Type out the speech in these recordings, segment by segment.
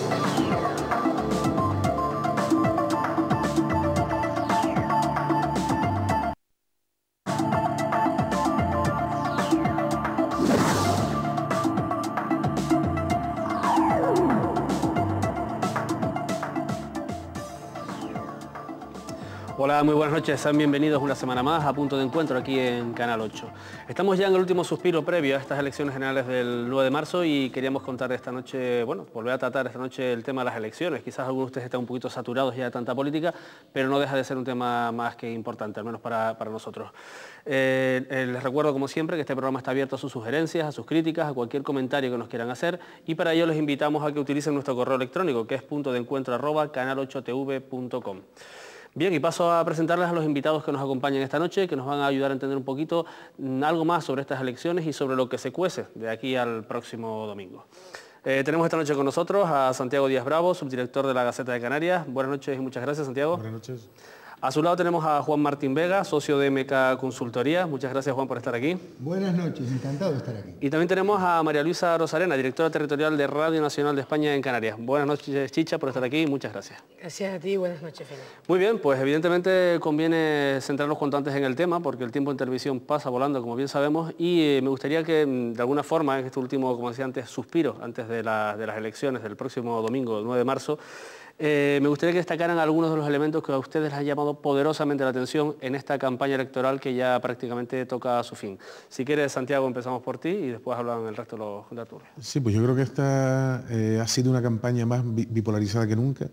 Thank you. muy buenas noches, sean bienvenidos una semana más a Punto de Encuentro aquí en Canal 8. Estamos ya en el último suspiro previo a estas elecciones generales del 9 de marzo y queríamos contar esta noche, bueno, volver a tratar esta noche el tema de las elecciones. Quizás algunos de ustedes están un poquito saturados ya de tanta política, pero no deja de ser un tema más que importante, al menos para, nosotros. Eh, eh, les recuerdo, como siempre, que este programa está abierto a sus sugerencias, a sus críticas, a cualquier comentario que nos quieran hacer y para ello les invitamos a que utilicen nuestro correo electrónico, que es punto de encuentro canal8tv.com. Bien, y paso a presentarles a los invitados que nos acompañan esta noche, que nos van a ayudar a entender un poquito mm, algo más sobre estas elecciones y sobre lo que se cuece de aquí al próximo domingo. Eh, tenemos esta noche con nosotros a Santiago Díaz Bravo, subdirector de la Gaceta de Canarias. Buenas noches y muchas gracias, Santiago. Buenas noches. A su lado tenemos a Juan Martín Vega, socio de MK Consultoría. Muchas gracias, Juan, por estar aquí. Buenas noches, encantado de estar aquí. Y también tenemos a María Luisa Rosarena, directora territorial de Radio Nacional de España en Canarias. Buenas noches, Chicha, por estar aquí. Muchas gracias. Gracias a ti, buenas noches, Felipe. Muy bien, pues evidentemente conviene centrarnos cuanto antes en el tema, porque el tiempo en televisión pasa volando, como bien sabemos, y eh, me gustaría que, mm, de alguna forma, en este último, como decía antes, suspiro, antes de las elecciones del próximo domingo, 9 de marzo, eh, me gustaría que destacaran algunos de los elementos que a ustedes les han llamado poderosamente la atención en esta campaña electoral que ya prácticamente toca a su fin. Si quieres, Santiago, empezamos por ti y después hablan el resto de los candidatos. Sí, pues yo creo que esta eh, ha sido una campaña más bipolarizada que nunca.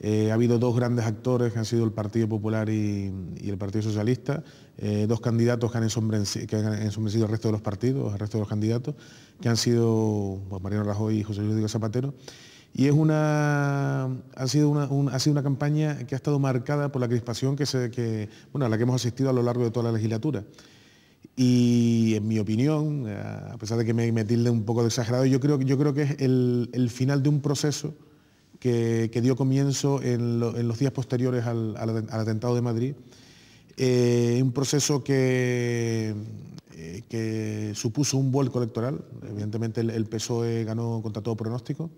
Eh, ha habido dos grandes actores que han sido el Partido Popular y, el Partido Socialista, dos candidatos que han, ensombrecido al resto de los partidos, al resto de los candidatos, que han sido Mariano Rajoy y José Luis Zapatero. Y es una, ha, sido una, ha sido una campaña que ha estado marcada por la crispación que a la que hemos asistido a lo largo de toda la legislatura. Y en mi opinión, a pesar de que me, tilde un poco de exagerado, yo creo, yo creo que es el, final de un proceso que, dio comienzo en, los días posteriores al, atentado de Madrid. Eh, un proceso que, eh, que, supuso un vuelco electoral. Evidentemente el PSOE ganó contra todo pronóstico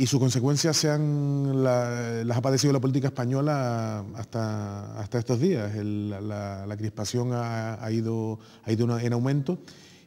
y sus consecuencias se las ha padecido la política española hasta, hasta estos días. la, crispación ha, ido, en aumento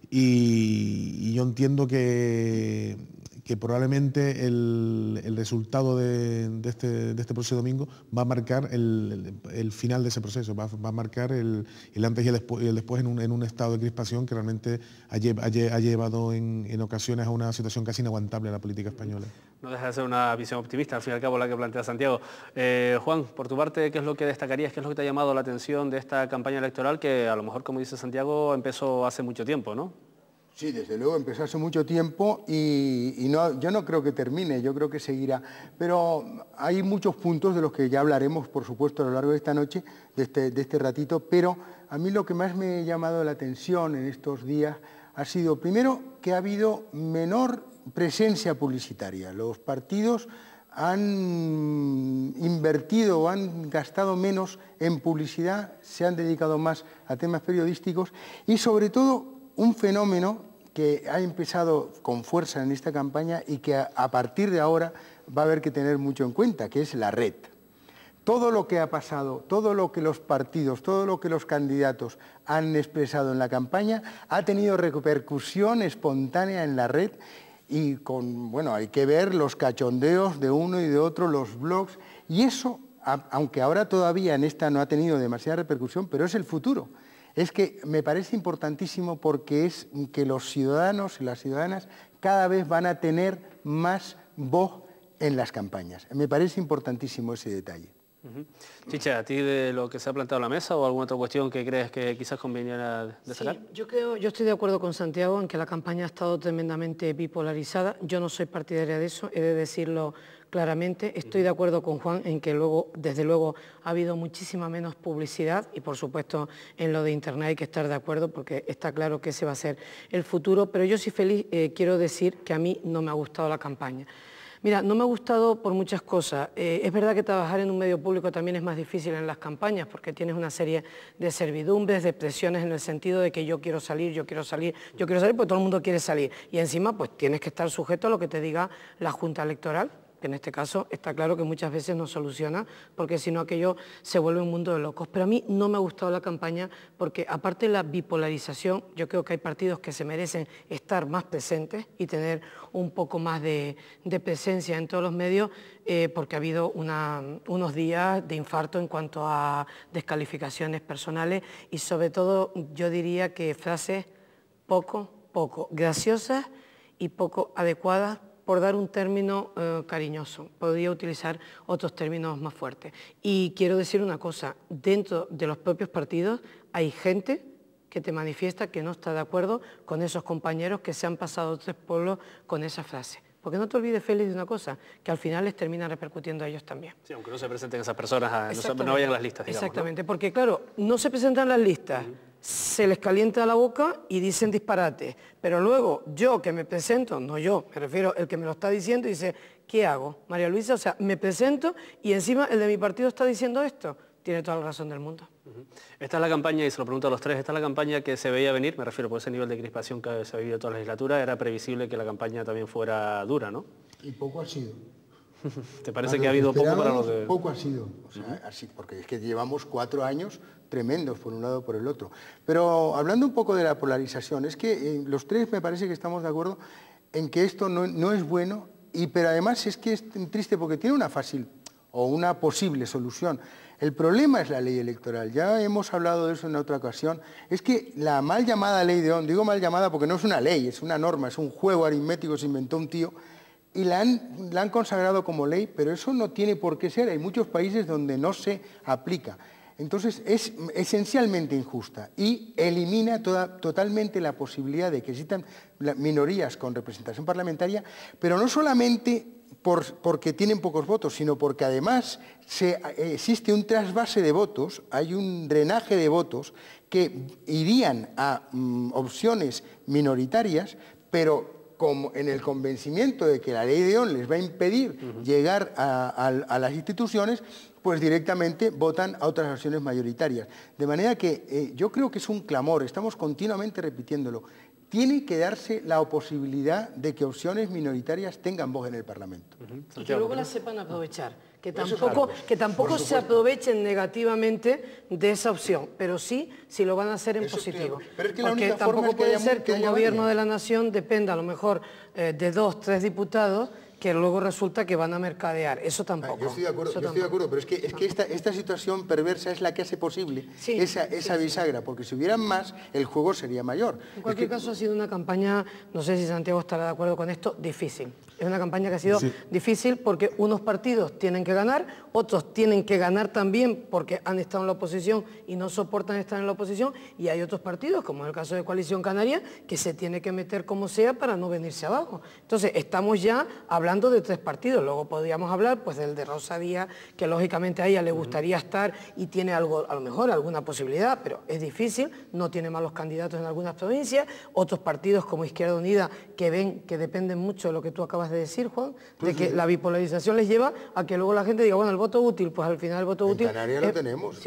y, yo entiendo que, que probablemente el, resultado de, este, de, este proceso domingo va a marcar el, final de ese proceso, va, a marcar el, antes y el después, en, un, estado de crispación que realmente ha, llevado en, en ocasiones a una situación casi inaguantable a la política española. No deja de ser una visión optimista, al fin y al cabo, la que plantea Santiago. Eh, Juan, por tu parte, ¿qué es lo que destacarías, qué es lo que te ha llamado la atención de esta campaña electoral que a lo mejor, como dice Santiago, empezó hace mucho tiempo, ¿no? Sí, desde luego empezó hace mucho tiempo y, no, yo no creo que termine, yo creo que seguirá. Pero hay muchos puntos de los que ya hablaremos, por supuesto, a lo largo de esta noche, de este, de este ratito, pero a mí lo que más me ha llamado la atención en estos días ha sido, primero, que ha habido menor presencia publicitaria. Los partidos han invertido o han gastado menos en publicidad, se han dedicado más a temas periodísticos y sobre todo un fenómeno que ha empezado con fuerza en esta campaña y que a, a, partir de ahora va a haber que tener mucho en cuenta, que es la red. Todo lo que ha pasado, todo lo que los partidos, todo lo que los candidatos han expresado en la campaña ha tenido repercusión espontánea en la red y con, bueno, hay que ver los cachondeos de uno y de otro, los blogs, y eso, aunque ahora todavía en esta no ha tenido demasiada repercusión, pero es el futuro. Es que me parece importantísimo porque es que los ciudadanos y las ciudadanas cada vez van a tener más voz en las campañas. Me parece importantísimo ese detalle. Chicha, ¿a ti de lo que se ha planteado la mesa o alguna otra cuestión que crees que quizás conveniera destacar? yo, creo, yo estoy de acuerdo con Santiago en que la campaña ha estado tremendamente bipolarizada. Yo no soy partidaria de eso, he de decirlo claramente. Estoy de acuerdo con Juan en que luego, desde luego, ha habido muchísima menos publicidad y, por supuesto, en lo de Internet hay que estar de acuerdo porque está claro que ese va a ser el futuro. Pero yo sí feliz eh, quiero decir que a mí no me ha gustado la campaña. Mira, no me ha gustado por muchas cosas. Eh, es verdad que trabajar en un medio público también es más difícil en las campañas porque tienes una serie de servidumbres, de presiones en el sentido de que yo quiero salir, yo quiero salir, yo quiero salir, pues todo el mundo quiere salir. Y encima pues tienes que estar sujeto a lo que te diga la Junta Electoral que en este caso está claro que muchas veces no soluciona, porque si no aquello se vuelve un mundo de locos. Pero a mí no me ha gustado la campaña porque aparte de la bipolarización, yo creo que hay partidos que se merecen estar más presentes y tener un poco más de, presencia en todos los medios, eh, porque ha habido unos días de infarto en cuanto a descalificaciones personales y sobre todo yo diría que frases poco, poco graciosas y poco adecuadas por dar un término eh, cariñoso, podría utilizar otros términos más fuertes. Y quiero decir una cosa, dentro de los propios partidos hay gente que te manifiesta que no está de acuerdo con esos compañeros que se han pasado tres pueblos con esa frase. Porque no te olvides, Félix, de una cosa, que al final les termina repercutiendo a ellos también. Sí, aunque no se presenten esas personas, no, vayan las listas, Exactamente, porque claro, no se presentan las listas se les calienta la boca y dicen disparate. Pero luego yo que me presento, no yo, me refiero el que me lo está diciendo, dice, ¿qué hago? María Luisa, o sea, me presento y encima el de mi partido está diciendo esto. Tiene toda la razón del mundo. Esta es la campaña, y se lo pregunto a los tres, esta es la campaña que se veía venir, me refiero por ese nivel de crispación que se ha vivido toda la legislatura, era previsible que la campaña también fuera dura, ¿no? Y poco ha sido. ¿Te parece que ha habido poco para los de Poco ha sido, o sea, porque es que llevamos cuatro años tremendos por un lado o por el otro. Pero hablando un poco de la polarización, es que eh, los tres me parece que estamos de acuerdo en que esto no, es bueno, y, pero además es que es triste porque tiene una fácil o una posible solución. El problema es la ley electoral, ya hemos hablado de eso en otra ocasión, es que la mal llamada ley de ON, digo mal llamada porque no es una ley, es una norma, es un juego aritmético se inventó un tío, y la han, consagrado como ley, pero eso no tiene por qué ser. Hay muchos países donde no se aplica. Entonces es esencialmente injusta y elimina totalmente la posibilidad de que existan minorías con representación parlamentaria, pero no solamente por, porque tienen pocos votos, sino porque además se, existe un trasvase de votos, hay un drenaje de votos que irían a mm, opciones minoritarias, pero en el convencimiento de que la ley de ON les va a impedir llegar a, las instituciones, pues directamente votan a otras opciones mayoritarias. De manera que eh, yo creo que es un clamor, estamos continuamente repitiéndolo. Tiene que darse la posibilidad de que opciones minoritarias tengan voz en el Parlamento. que luego las sepan aprovechar que tampoco, que tampoco se aprovechen negativamente de esa opción, pero sí si lo van a hacer en positivo. Porque tampoco puede ser que, el un gobierno de la nación dependa a lo mejor eh, de dos, tres diputados que luego resulta que van a mercadear. Eso ah, tampoco. yo estoy de acuerdo, pero es que, es esta, situación perversa es la que hace posible esa, bisagra, porque si hubieran más, el juego sería mayor. En cualquier caso, ha sido una campaña, no sé si Santiago estará de acuerdo con esto, difícil. Es una campaña que ha sido difícil porque unos partidos tienen que ganar, otros tienen que ganar también porque han estado en la oposición y no soportan estar en la oposición, y hay otros partidos, como en el caso de Coalición Canaria, que se tiene que meter como sea para no venirse abajo. Entonces, estamos ya hablando de tres partidos, luego podríamos hablar pues del de Rosa Díaz, que lógicamente a ella le gustaría estar y tiene algo, a lo mejor alguna posibilidad, pero es difícil, no tiene malos candidatos en algunas provincias, otros partidos como Izquierda Unida que ven que dependen mucho de lo que tú acabas de decir, Juan, de que la bipolarización les lleva a que luego la gente diga, bueno, el voto útil, pues al final el voto útil... En Canarias lo eh, tenemos,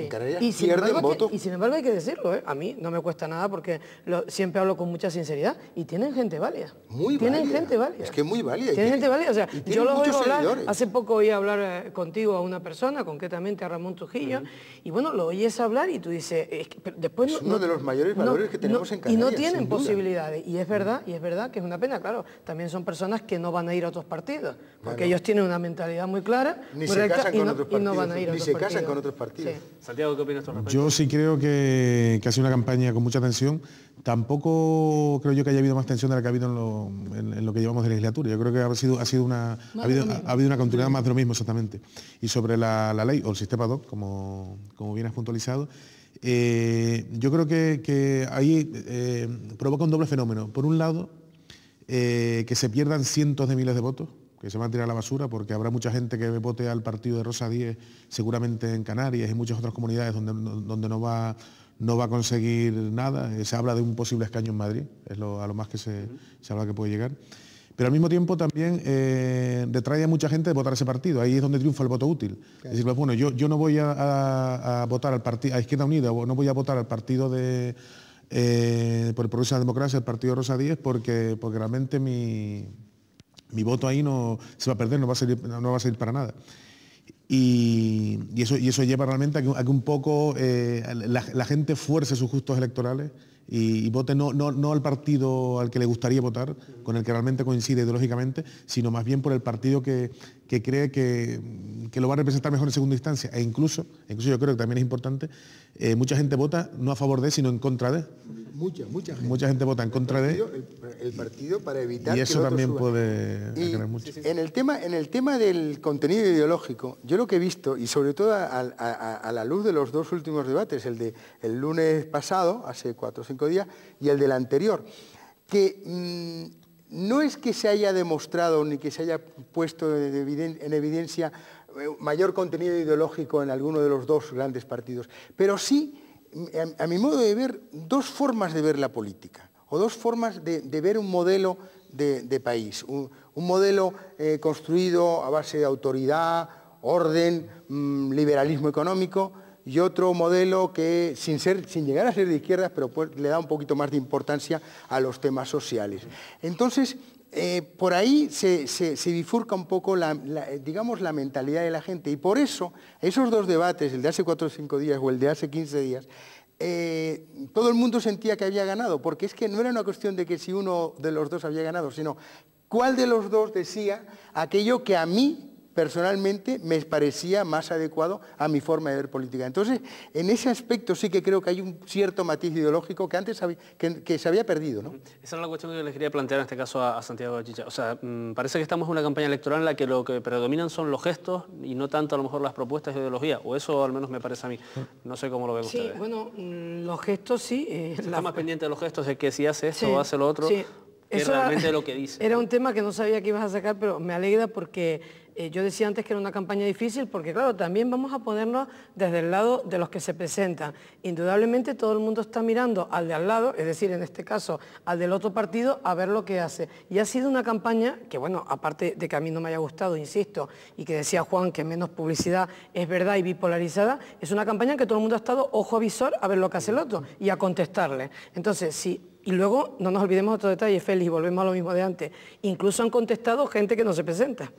y sin embargo, voto. y sin embargo hay que decirlo, ¿eh? a mí no me cuesta nada porque siempre hablo con mucha sinceridad y tienen gente válida. Muy tienen gente válida. Es que muy válida. Tienen gente válida, o sea, yo lo oigo hablar, hace poco oí hablar eh, contigo a una persona, concretamente a Ramón Trujillo, y bueno, lo oyes hablar y tú dices, después... uno de los mayores valores que tenemos en Canarias. Y no tienen posibilidades, y es verdad, y es verdad que es una pena, claro, también son personas que no van a ir a otros partidos, porque ellos tienen una mentalidad muy clara, y, no, van a ir a ni se casan con otros partidos. Santiago, ¿qué opinas tú Yo sí creo que, que, ha sido una campaña con mucha tensión. Tampoco creo yo que haya habido más tensión de la que ha habido en lo, que llevamos de legislatura. Yo creo que ha sido, ha sido una, ha habido, una continuidad más de lo mismo, exactamente. Y sobre la, ley, o el sistema DOC, como, como bien has puntualizado, eh, yo creo que, ahí eh, provoca un doble fenómeno. Por un lado, eh, que se pierdan cientos de miles de votos, que se van a tirar a la basura, porque habrá mucha gente que vote al partido de Rosa 10, seguramente en Canarias y en muchas otras comunidades donde, donde no, va, no va a conseguir nada. Eh, se habla de un posible escaño en Madrid, es a lo más que se, habla que puede llegar pero al mismo tiempo también eh, a mucha gente de votar ese partido. Ahí es donde triunfa el voto útil. Es decir, pues bueno, yo, yo no voy a, votar al partido a Izquierda Unida, no voy a votar al partido de, eh, por la Democracia, el Partido Rosa Díez, porque, realmente mi, voto ahí no se va a perder, no va a salir, no va a para nada. Y, eso, eso lleva realmente a que, un poco eh, la, gente fuerce sus justos electorales y, vote no, no, al partido al que le gustaría votar, con el que realmente coincide ideológicamente, sino más bien por el partido que, que cree que, lo va a representar mejor en segunda instancia. E incluso, e incluso yo creo que también es importante, eh, mucha gente vota no a favor de, sino en contra de. Mucha, mucha gente. Mucha gente vota en contra de. El, partido para evitar. Y eso también puede mucho. En el, tema, en el tema del contenido ideológico, yo lo que he visto, y sobre todo a, la luz de los dos últimos debates, el de el lunes pasado, hace cuatro o cinco días, y el del anterior, que mm, no es que se haya demostrado ni que se haya puesto en evidencia eh, mayor contenido ideológico en alguno de los dos grandes partidos, pero sí, a mi modo de ver, dos formas de ver la política o dos formas de, ver un modelo de, país, un, modelo eh, construido a base de autoridad, orden, mm, liberalismo económico, y otro modelo que, sin, ser, sin llegar a ser de izquierdas, pero pues, le da un poquito más de importancia a los temas sociales. Entonces, eh, por ahí se, se, bifurca un poco la, digamos, la mentalidad de la gente. Y por eso, esos dos debates, el de hace cuatro o cinco días o el de hace 15 días, eh, todo el mundo sentía que había ganado, porque es que no era una cuestión de que si uno de los dos había ganado, sino cuál de los dos decía aquello que a mí personalmente me parecía más adecuado a mi forma de ver política. Entonces, en ese aspecto sí que creo que hay un cierto matiz ideológico que antes que, se había perdido. ¿no? Esa es la cuestión que yo les quería plantear en este caso a, Santiago Chicha. O sea, mm, parece que estamos en una campaña electoral en la que lo que predominan son los gestos y no tanto a lo mejor las propuestas de ideología, o eso al menos me parece a mí. No sé cómo lo ve usted. Sí, bueno, mm, los gestos sí. Eh, está más pendiente de los gestos, de que si hace esto o hace lo otro, sí. realmente lo que dice. Era un tema que no sabía que ibas a sacar, pero me alegra porque eh, yo decía antes que era una campaña difícil porque, claro, también vamos a ponernos desde el lado de los que se presentan. Indudablemente todo el mundo está mirando al de al lado, es decir, en este caso, al del otro partido, a ver lo que hace. Y ha sido una campaña que, bueno, aparte de que a mí no me haya gustado, insisto, y que decía Juan que menos publicidad es verdad y bipolarizada, es una campaña en que todo el mundo ha estado ojo a visor a ver lo que hace el otro y a contestarle. Entonces, si y luego, no nos olvidemos otro detalle, Félix, volvemos a lo mismo de antes. Incluso han contestado gente que no se presenta,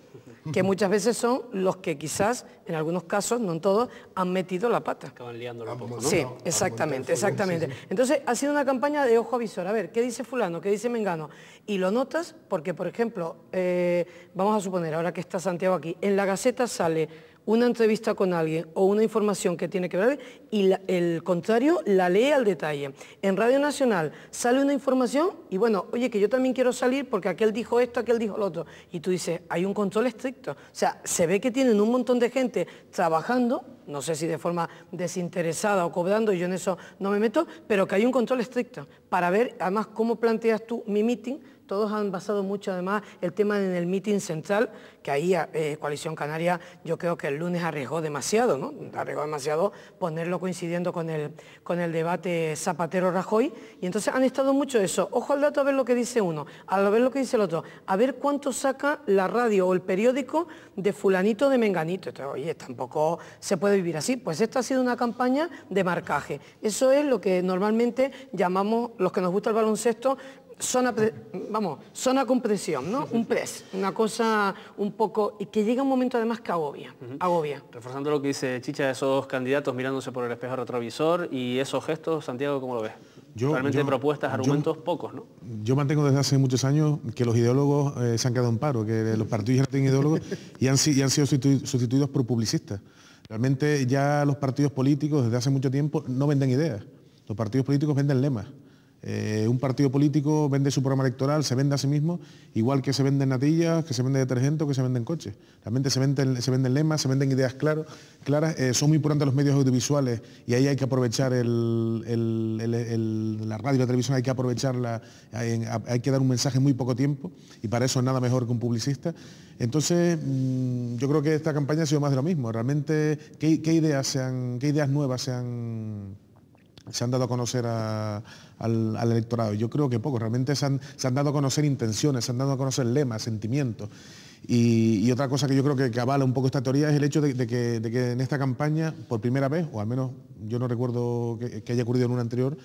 que muchas veces son los que quizás, en algunos casos, no en todos, han metido la pata. Acaban liándolo ah, un poco. Sí, exactamente, exactamente. Entonces, ha sido una campaña de ojo avisor. A ver, ¿qué dice fulano? ¿Qué dice Mengano? Y lo notas porque, por ejemplo, eh, vamos a suponer, ahora que está Santiago aquí, en la Gaceta sale una entrevista con alguien o una información que tiene que ver y el contrario la lee al detalle. En Radio Nacional sale una información y bueno, oye, que yo también quiero salir porque aquel dijo esto, aquel dijo lo otro. Y tú dices, hay un control estricto. O sea, se ve que tienen un montón de gente trabajando, no sé si de forma desinteresada o cobrando, yo en eso no me meto, pero que hay un control estricto para ver además cómo planteas tú mi meeting todos han basado mucho además el tema en el mitin central, que ahí eh, Coalición Canaria yo creo que el lunes arriesgó demasiado, ¿no? Arriesgó demasiado ponerlo coincidiendo con el, con el debate Zapatero-Rajoy. Y entonces han estado mucho eso. Ojo al dato a ver lo que dice uno, a ver lo que dice el otro, a ver cuánto saca la radio o el periódico de fulanito de menganito. oye, tampoco se puede vivir así. Pues esta ha sido una campaña de marcaje. Eso es lo que normalmente llamamos, los que nos gusta el baloncesto, zona, vamos, zona con presión, ¿no? Un pres una cosa un poco... Y que llega un momento además que agobia, agobia. Reforzando lo que dice Chicha, esos candidatos mirándose por el espejo retrovisor y esos gestos, Santiago, ¿cómo lo ves? Yo, Realmente propuestas, argumentos pocos, ¿no? Yo mantengo desde hace muchos años que los ideólogos eh, se han quedado en paro, que los partidos ya no tienen ideólogos y, han, y han, sido sustituidos por publicistas. Realmente ya los partidos políticos desde hace mucho tiempo no venden ideas. Los partidos políticos venden lemas. Eh, un partido político vende su programa electoral, se vende a sí mismo, igual que se venden natillas, que se vende detergente que se venden coches. Realmente se venden, se venden lemas, se venden ideas claras. Eh, son muy importantes los medios audiovisuales y ahí hay que aprovechar la radio y la televisión, hay que aprovecharla, hay, que dar un mensaje en muy poco tiempo y para eso es nada mejor que un publicista. Entonces, mm, yo creo que esta campaña ha sido más de lo mismo. Realmente, ¿qué, ideas, sean, qué ideas nuevas se han se han dado a conocer al, electorado. Yo creo que poco, realmente se han, dado a conocer intenciones, se han dado a conocer lemas, sentimientos. Y, otra cosa que yo creo que, avala un poco esta teoría es el hecho de, que, en esta campaña, por primera vez, o al menos yo no recuerdo que haya ocurrido en una anterior,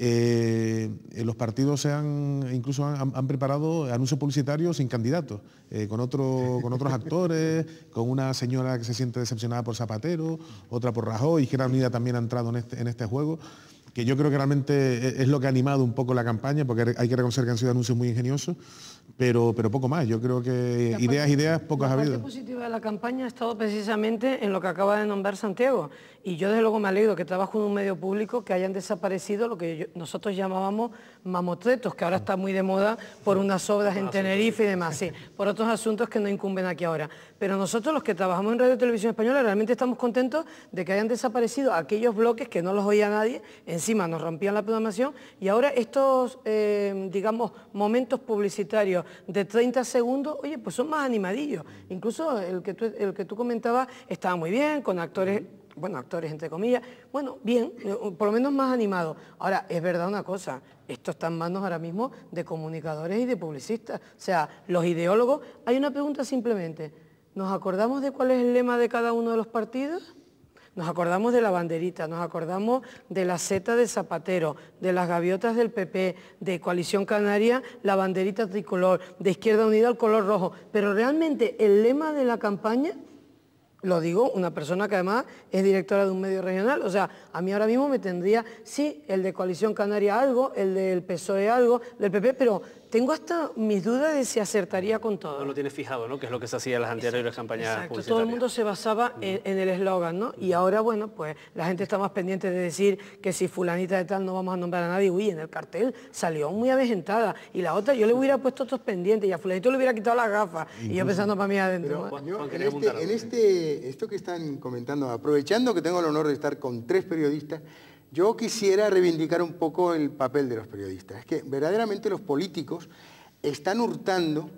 eh, eh, los partidos se han, incluso han, preparado anuncios publicitarios sin candidatos, eh, con, con otros actores, con una señora que se siente decepcionada por Zapatero, otra por Rajoy, que la Unida también ha entrado en este, este juego que yo creo que realmente e-, es lo que ha animado un poco la campaña, porque hay que reconocer que han sido anuncios muy ingeniosos, pero, pero poco más. Yo creo que ideas, ideas, pocas ha habido. La positiva de la campaña ha estado precisamente en lo que acaba de nombrar Santiago. Y yo desde luego me alegro que trabajo en un medio público que hayan desaparecido lo que nosotros llamábamos mamotretos, que ahora está muy de moda por unas obras en Tenerife y demás, por otros asuntos que no incumben aquí ahora. Pero nosotros los que trabajamos en Radio Televisión Española realmente estamos contentos de que hayan desaparecido aquellos bloques que no los oía nadie encima nos rompían la programación y ahora estos, eh, digamos, momentos publicitarios de 30 segundos, oye, pues son más animadillos. Incluso el que tú, el que tú comentabas estaba muy bien, con actores bueno, actores entre comillas, bueno, bien, por lo menos más animado. Ahora, es verdad una cosa, esto está en manos ahora mismo de comunicadores y de publicistas, o sea, los ideólogos. Hay una pregunta simplemente, ¿nos acordamos de cuál es el lema de cada uno de los partidos? Nos acordamos de la banderita, nos acordamos de la seta de Zapatero, de las gaviotas del PP, de Coalición Canaria, la banderita tricolor, de Izquierda Unida el color rojo. Pero realmente el lema de la campaña lo digo, una persona que además es directora de un medio regional, o sea, a mí ahora mismo me tendría, sí, el de Coalición Canaria algo, el del PSOE algo, del PP, pero tengo hasta mis dudas de si acertaría con todo. No lo tienes fijado, ¿no? Que es lo que se hacía en las anteriores campañas Exacto, todo el mundo se basaba mm. en, el eslogan, ¿no? Y ahora, bueno, pues la gente está más pendiente de decir que si fulanita de tal no vamos a nombrar a nadie. Uy, en el cartel salió muy avejentada. Y la otra, yo le hubiera puesto otros pendientes y a fulanito le hubiera quitado las gafas. Y yo pensando para mí adentro. en este, en este, esto que están comentando, aprovechando que tengo el honor de estar con tres periodistas, yo quisiera reivindicar un poco el papel de los periodistas. Es que verdaderamente los políticos están hurtando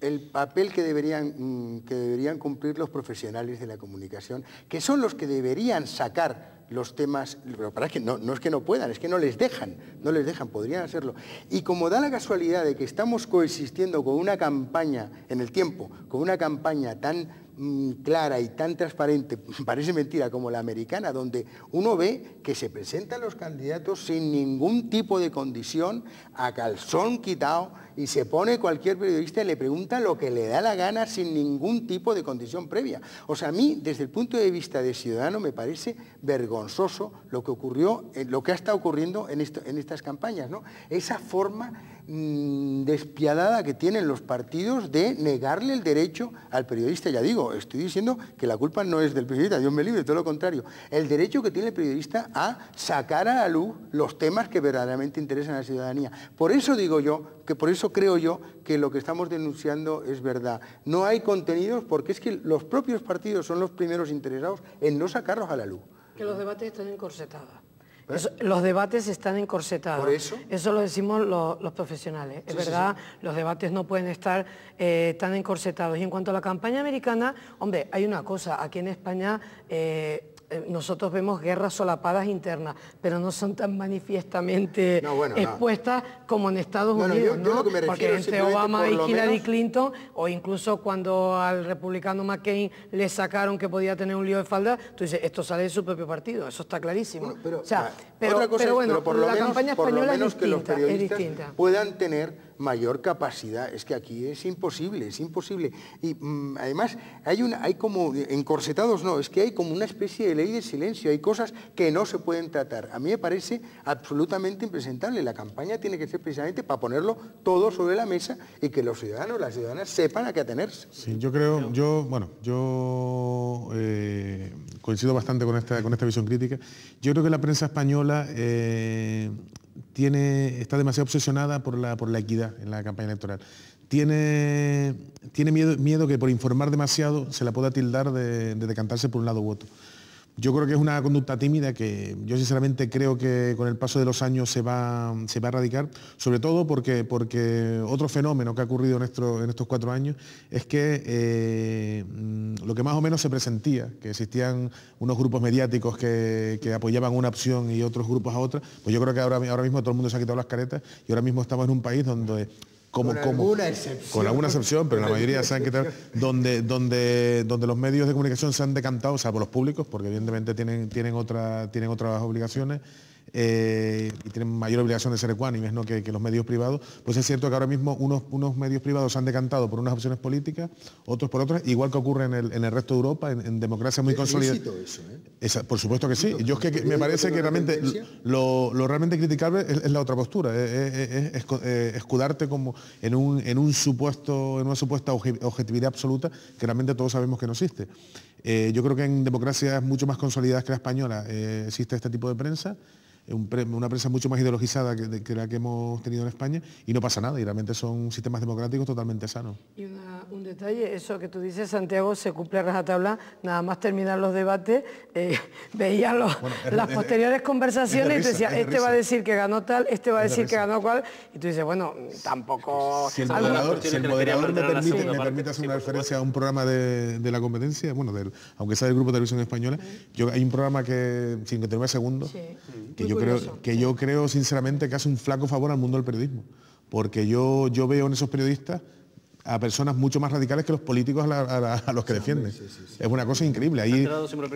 el papel que deberían, mm, que deberían cumplir los profesionales de la comunicación, que son los que deberían sacar los temas, pero para que no, no, es que no puedan, es que no les dejan, no les dejan, podrían hacerlo. Y como da la casualidad de que estamos coexistiendo con una campaña en el tiempo, con una campaña tan Mm, clara y tan transparente, parece mentira, como la americana, donde uno ve que se presentan los candidatos sin ningún tipo de condición, a calzón quitado, y se pone cualquier periodista y le pregunta lo que le da la gana sin ningún tipo de condición previa. O sea, a mí, desde el punto de vista de ciudadano, me parece vergonzoso lo que ocurrió, eh, lo que ha estado ocurriendo en, en estas campañas, ¿no? Esa forma Mm, despiadada que tienen los partidos de negarle el derecho al periodista. Ya digo, estoy diciendo que la culpa no es del periodista, Dios me libre, todo lo contrario. El derecho que tiene el periodista a sacar a la luz los temas que verdaderamente interesan a la ciudadanía. Por eso digo yo, que por eso creo yo que lo que estamos denunciando es verdad. No hay contenidos porque es que los propios partidos son los primeros interesados en no sacarlos a la luz. Que los debates están encorsetados. ¿Eh? los debates están encorsetados. eso? Eso lo decimos los profesionales. es verdad, los debates no pueden estar eh, tan encorsetados. Y en cuanto a la campaña americana, hombre, hay una cosa, aquí en España... Eh, eh, nosotros vemos guerras solapadas internas, pero no son tan manifiestamente expuestas como en Estados Unidos, Porque entre Obama y Hillary Clinton, o incluso cuando al republicano McCain le sacaron que podía tener un lío de falda, tú dices, esto sale de su propio partido, eso está clarísimo. pero, o bueno, la campaña española es, distinta, que mayor capacidad. Es que aquí es imposible, es imposible. Y mm, además hay, una, hay como, encorsetados no, es que hay como una especie de ley de silencio, hay cosas que no se pueden tratar. A mí me parece absolutamente impresentable. La campaña tiene que ser precisamente para ponerlo todo sobre la mesa y que los ciudadanos, las ciudadanas sepan a qué atenerse. Sí, yo creo, yo, bueno, yo eh, coincido bastante con esta, con esta visión crítica. Yo creo que la prensa española... Eh, está demasiado obsesionada por la, equidad en la campaña electoral. Tiene, miedo, que por informar demasiado se la pueda tildar de, de decantarse por un lado u otro. Yo creo que es una conducta tímida que yo sinceramente creo que con el paso de los años se va, se va a erradicar, sobre todo porque, porque otro fenómeno que ha ocurrido en, en estos cuatro años es que eh, lo que más o menos se presentía, que existían unos grupos mediáticos que, apoyaban una opción y otros grupos a otra, pues yo creo que ahora, ahora mismo todo el mundo se ha quitado las caretas y ahora mismo estamos en un país donde con alguna excepción. pero la mayoría saben que donde, donde, donde los medios de comunicación se han decantado, o sea, por los públicos, porque evidentemente tienen, tienen, tienen otras obligaciones, eh, y tienen mayor obligación de ser ecuánimes ¿no? que, los medios privados, pues es cierto que ahora mismo unos, medios privados se han decantado por unas opciones políticas, otros por otras, igual que ocurre en el, resto de Europa, en, en democracia muy eh, consolidada. Eso, ¿eh? por supuesto que sí. Yo es que me parece que realmente lo, realmente criticable es, la otra postura, es, escudarte como en un, supuesto, en una supuesta objetividad absoluta que realmente todos sabemos que no existe. yo creo que en democracias mucho más consolidadas que la española existe este tipo de prensa una prensa mucho más ideologizada que, la que hemos tenido en España y no pasa nada y realmente son sistemas democráticos totalmente sanos. Y un detalle, eso que tú dices, Santiago, se cumple a rajatabla, nada más terminar los debates, eh, veía las posteriores conversaciones y te decía, este va a decir que ganó tal, este va a decir que ganó cual, y tú dices, bueno, tampoco... Si el moderador, me, permite, hacer una referencia a un programa de, la competencia, bueno, aunque sea del Grupo de Televisión Española, hay un programa que, 59 segundos, que yo que yo creo sinceramente que hace un flaco favor al mundo del periodismo, porque yo, yo veo en esos periodistas a personas mucho más radicales que los políticos a, los que defienden. es una cosa increíble. Ahí...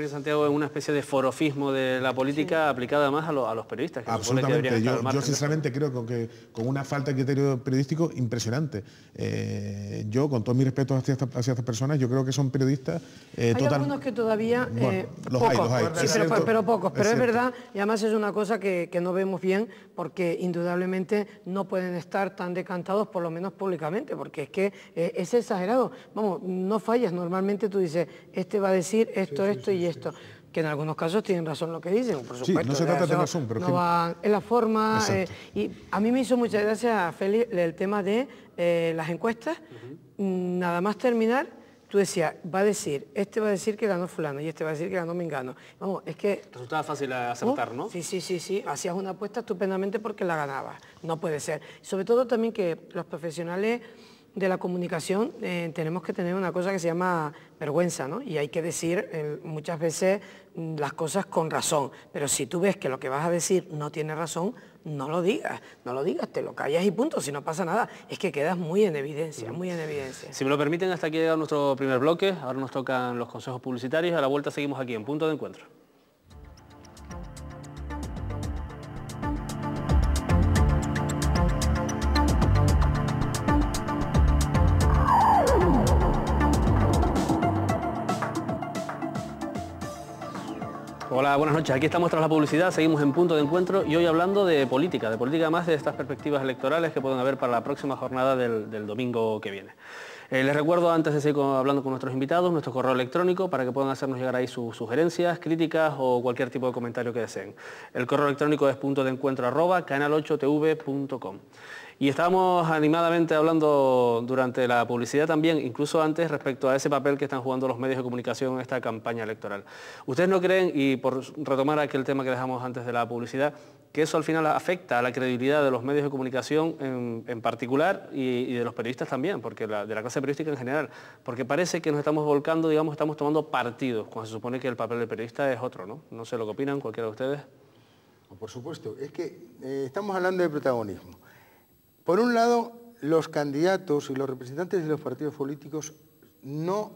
Santiago, en una especie de forofismo de la política aplicada más a, los periodistas. Que yo, sinceramente creo que con una falta de criterio periodístico impresionante. Eh, yo, con todo mi respeto hacia, estas personas, yo creo que son periodistas... Eh, hay algunos que todavía... pocos, Pero, pocos. Pero es, verdad, y además es una cosa que no vemos bien, porque indudablemente no pueden estar tan decantados, por lo menos públicamente, porque es que e-, es exagerado. Vamos, no fallas. Normalmente tú dices, este va a decir esto, esto y esto. Que en algunos casos tienen razón lo que dicen, por supuesto. no se trata de razón, pero... No es la forma... Eh, y a mí me hizo muchas gracias, a Félix, el tema de eh, las encuestas. Mm, nada más terminar, tú decías, va a decir, este va a decir que ganó fulano y este va a decir que ganó Mengano. Vamos, es que... Resultaba fácil aceptar oh, ¿no? Sí, sí, sí, sí. Hacías una apuesta estupendamente porque la ganabas. No puede ser. Sobre todo también que los profesionales de la comunicación eh, tenemos que tener una cosa que se llama vergüenza, ¿no? Y hay que decir eh, muchas veces mm, las cosas con razón, pero si tú ves que lo que vas a decir no tiene razón, no lo digas, no lo digas, te lo callas y punto, si no pasa nada, es que quedas muy en evidencia, muy en evidencia. Si me lo permiten, hasta aquí llega nuestro primer bloque, ahora nos tocan los consejos publicitarios, a la vuelta seguimos aquí en Punto de Encuentro. buenas noches. Aquí estamos tras la publicidad, seguimos en punto de encuentro y hoy hablando de política, de política más de estas perspectivas electorales que pueden haber para la próxima jornada del, domingo que viene. Eh, les recuerdo, antes de seguir hablando con nuestros invitados, nuestro correo electrónico para que puedan hacernos llegar ahí sus sugerencias, críticas o cualquier tipo de comentario que deseen. El correo electrónico es punto de encuentro arroba canal8tv.com. Y estábamos animadamente hablando durante la publicidad también, incluso antes, respecto a ese papel que están jugando los medios de comunicación en esta campaña electoral. ¿Ustedes no creen, y por retomar aquel tema que dejamos antes de la publicidad, que eso al final afecta a la credibilidad de los medios de comunicación en, particular y, de los periodistas también, porque de la clase periodística en general, porque parece que nos estamos volcando, digamos, estamos tomando partidos, cuando se supone que el papel del periodista es otro, ¿no? No sé lo que opinan cualquiera de ustedes. Por supuesto, es que eh, estamos hablando de protagonismo. Por un lado, los candidatos y los representantes de los partidos políticos no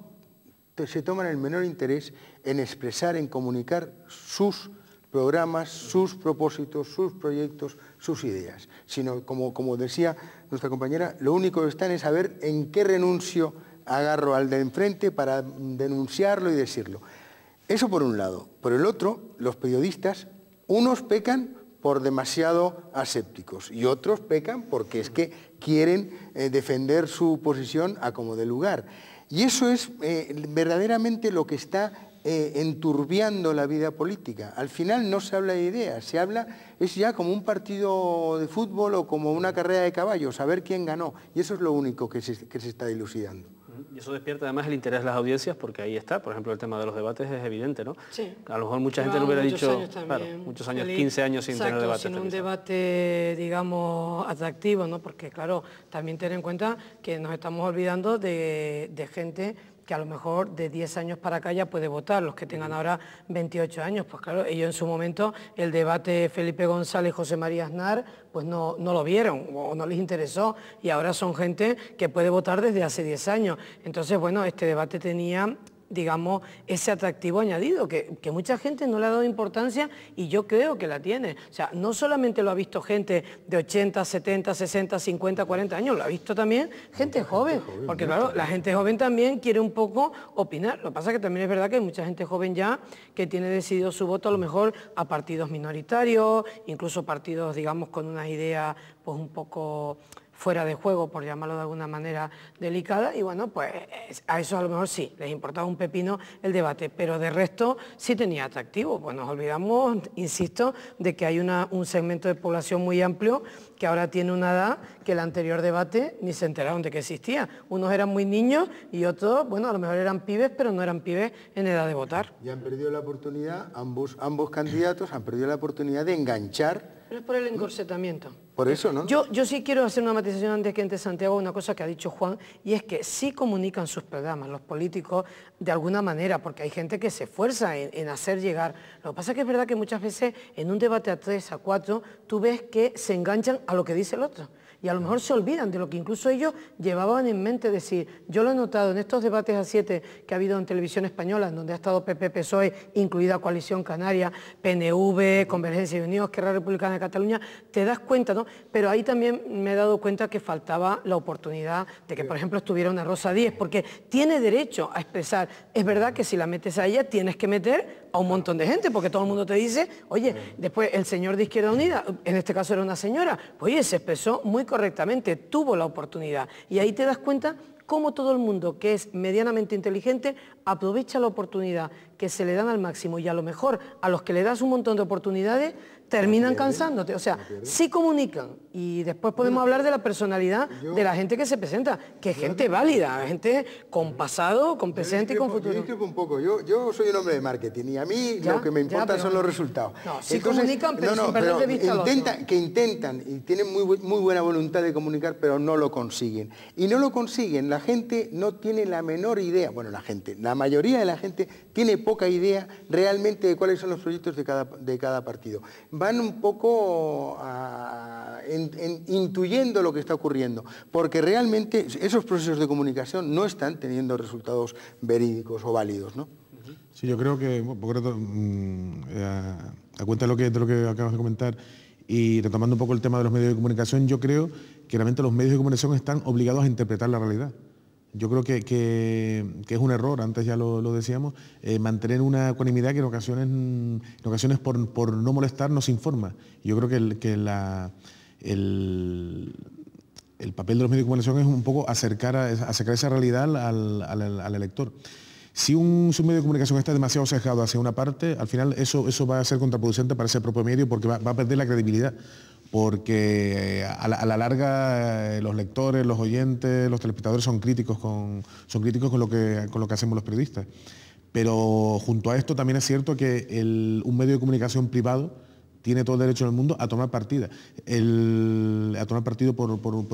se toman el menor interés en expresar, en comunicar sus programas, sus propósitos, sus proyectos, sus ideas, sino, como, decía nuestra compañera, lo único que están es saber en qué renuncio agarro al de enfrente para denunciarlo y decirlo. Eso por un lado. Por el otro, los periodistas, unos pecan por demasiado asépticos y otros pecan porque es que quieren eh, defender su posición a como de lugar. Y eso es eh, verdaderamente lo que está eh, enturbiando la vida política. Al final no se habla de ideas, se habla, es ya como un partido de fútbol o como una carrera de caballos, a ver quién ganó. Y eso es lo único que se está dilucidando. Y eso despierta además el interés de las audiencias porque ahí está, por ejemplo, el tema de los debates es evidente, ¿no? Sí. A lo mejor mucha gente lo hubiera dicho, claro, muchos años, 15 años sin tener debates. sin un debate, digamos, atractivo, ¿no? Porque, claro, también tener en cuenta que nos estamos olvidando de, de gente que a lo mejor de 10 años para acá ya puede votar, los que tengan ahora 28 años, pues claro, ellos en su momento el debate Felipe González y José María Aznar, pues no, no lo vieron o no les interesó y ahora son gente que puede votar desde hace 10 años. Entonces, bueno, este debate tenía digamos, ese atractivo añadido, que, mucha gente no le ha dado importancia y yo creo que la tiene. O sea, no solamente lo ha visto gente de 80, 70, 60, 50, 40 años, lo ha visto también gente joven, porque claro, la gente joven también quiere un poco opinar. Lo que pasa es que también es verdad que hay mucha gente joven ya que tiene decidido su voto a lo mejor a partidos minoritarios, incluso partidos, digamos, con una idea pues un poco fuera de juego, por llamarlo de alguna manera delicada, y bueno, pues a eso a lo mejor sí, les importaba un pepino el debate, pero de resto sí tenía atractivo, pues nos olvidamos, insisto, de que hay un segmento de población muy amplio que ahora tiene una edad que el anterior debate ni se enteraron de que existía. Unos eran muy niños y otros, bueno, a lo mejor eran pibes, pero no eran pibes en edad de votar. Y han perdido la oportunidad, ambos, ambos candidatos han perdido la oportunidad de enganchar pero es por el encorsetamiento. Por eso, ¿no? Yo, sí quiero hacer una matización antes que entre Santiago, una cosa que ha dicho Juan, y es que sí comunican sus programas los políticos de alguna manera, porque hay gente que se esfuerza en, en hacer llegar. Lo que pasa es que es verdad que muchas veces en un debate a tres, a cuatro, tú ves que se enganchan a lo que dice el otro y a lo mejor se olvidan de lo que incluso ellos llevaban en mente. decir, yo lo he notado en estos debates a siete que ha habido en televisión española, en donde ha estado PP, PSOE, incluida Coalición Canaria, PNV, Convergencia de Unidos, Guerra Republicana de Cataluña, te das cuenta, ¿no? Pero ahí también me he dado cuenta que faltaba la oportunidad de que, por ejemplo, estuviera una Rosa 10, porque tiene derecho a expresar. Es verdad que si la metes a ella, tienes que meter a un montón de gente, porque todo el mundo te dice, oye, después el señor de Izquierda Unida, en este caso era una señora, pues, oye, se expresó muy correctamente, tuvo la oportunidad. Y ahí te das cuenta cómo todo el mundo que es medianamente inteligente aprovecha la oportunidad que se le dan al máximo y a lo mejor a los que le das un montón de oportunidades terminan cansándote. O sea, sí comunican y después podemos hablar de la personalidad de la gente que se presenta, que es gente válida, gente con pasado, con presente y con futuro. Yo yo, soy un hombre de marketing y a mí lo que me importa son los resultados. No, sí comunican, pero sin perder de vista Que intentan y tienen muy, muy buena voluntad de comunicar, pero no lo consiguen. Y no lo consiguen, la gente no tiene la menor idea, bueno, la gente, la mayoría de la gente tiene poca idea realmente de cuáles son los proyectos de cada, de cada partido. Van un poco ah, intuyendo lo que está ocurriendo, porque realmente esos procesos de comunicación no están teniendo resultados verídicos o válidos. ¿no? Sí, yo creo que, mm, eh, a, cuenta de lo, que, de lo que acabas de comentar, y retomando un poco el tema de los medios de comunicación, yo creo que realmente los medios de comunicación están obligados a interpretar la realidad. Yo creo que, es un error, antes ya lo, decíamos, eh, mantener una ecuanimidad que en ocasiones, en ocasiones por, no molestar nos informa. Yo creo que, el, que la, el, papel de los medios de comunicación es un poco acercar, acercar esa realidad al, elector. Si un, medio de comunicación está demasiado sesgado hacia una parte, al final eso, eso va a ser contraproducente para ese propio medio porque va a perder la credibilidad porque eh, a la, larga eh, los lectores, los oyentes, los telespectadores son críticos con, son críticos con, lo, que, con lo que hacemos los periodistas. Pero junto a esto también es cierto que un medio de comunicación privado tiene todo el derecho en el mundo a tomar partida, a tomar partido por,